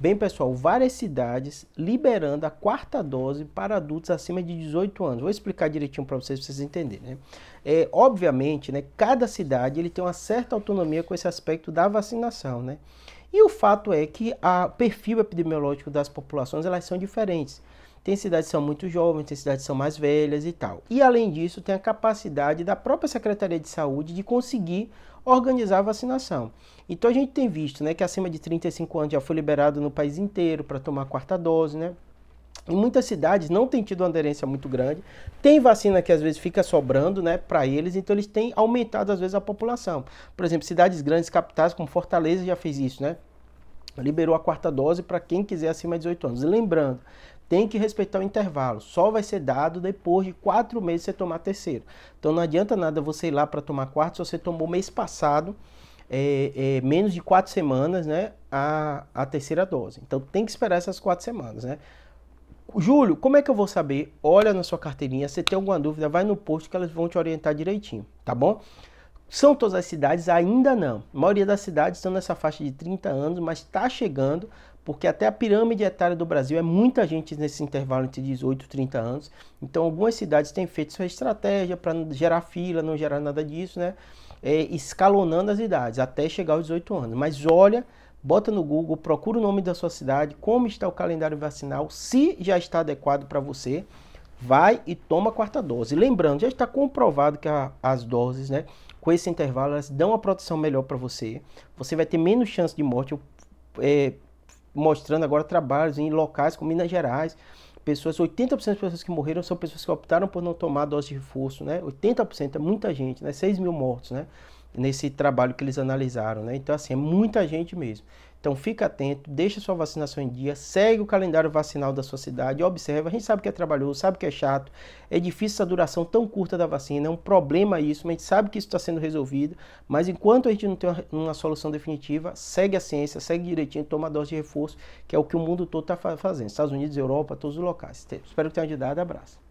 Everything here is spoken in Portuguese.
Bem, pessoal, várias cidades liberando a quarta dose para adultos acima de 18 anos. Vou explicar direitinho para vocês, vocês entenderem. Né? É, obviamente, né, cada cidade ele tem uma certa autonomia com esse aspecto da vacinação, né? E o fato é que o perfil epidemiológico das populações elas são diferentes. Tem cidades que são muito jovens, tem cidades que são mais velhas e tal. E além disso, tem a capacidade da própria Secretaria de Saúde de conseguir organizar a vacinação. Então a gente tem visto né, que acima de 35 anos já foi liberado no país inteiro para tomar a quarta dose, né? em muitas cidades não tem tido uma aderência muito grande. Tem vacina que às vezes fica sobrando, né, para eles, então eles têm aumentado às vezes a população. Por exemplo, cidades grandes, capitais como Fortaleza já fez isso, né? Liberou a quarta dose para quem quiser acima de 18 anos. E lembrando, tem que respeitar o intervalo. Só vai ser dado depois de quatro meses você tomar terceiro. Então não adianta nada você ir lá para tomar quarto se você tomou mês passado, é, é, menos de quatro semanas, né? A, a terceira dose. Então tem que esperar essas quatro semanas, né? Júlio, como é que eu vou saber? Olha na sua carteirinha, se tem alguma dúvida, vai no posto que elas vão te orientar direitinho, tá bom? São todas as cidades? Ainda não. A maioria das cidades estão nessa faixa de 30 anos, mas está chegando, porque até a pirâmide etária do Brasil é muita gente nesse intervalo entre 18 e 30 anos. Então, algumas cidades têm feito sua estratégia para gerar fila, não gerar nada disso, né? É, escalonando as idades até chegar aos 18 anos. Mas olha bota no Google, procura o nome da sua cidade, como está o calendário vacinal, se já está adequado para você, vai e toma a quarta dose. Lembrando, já está comprovado que a, as doses, né, com esse intervalo, elas dão uma proteção melhor para você. Você vai ter menos chance de morte. Eu, é, mostrando agora trabalhos em locais como Minas Gerais, pessoas, 80% das pessoas que morreram são pessoas que optaram por não tomar dose de reforço, né? 80% é muita gente, né? 6 mil mortos, né? Nesse trabalho que eles analisaram, né? Então, assim, é muita gente mesmo. Então fica atento, deixa sua vacinação em dia, segue o calendário vacinal da sua cidade, observa, a gente sabe que é trabalhoso, sabe que é chato, é difícil essa duração tão curta da vacina, é um problema isso, mas a gente sabe que isso está sendo resolvido, mas enquanto a gente não tem uma, uma, solução definitiva, segue a ciência, segue direitinho, toma a dose de reforço, que é o que o mundo todo está fazendo, Estados Unidos, Europa, todos os locais. Espero que tenha ajudado, abraço.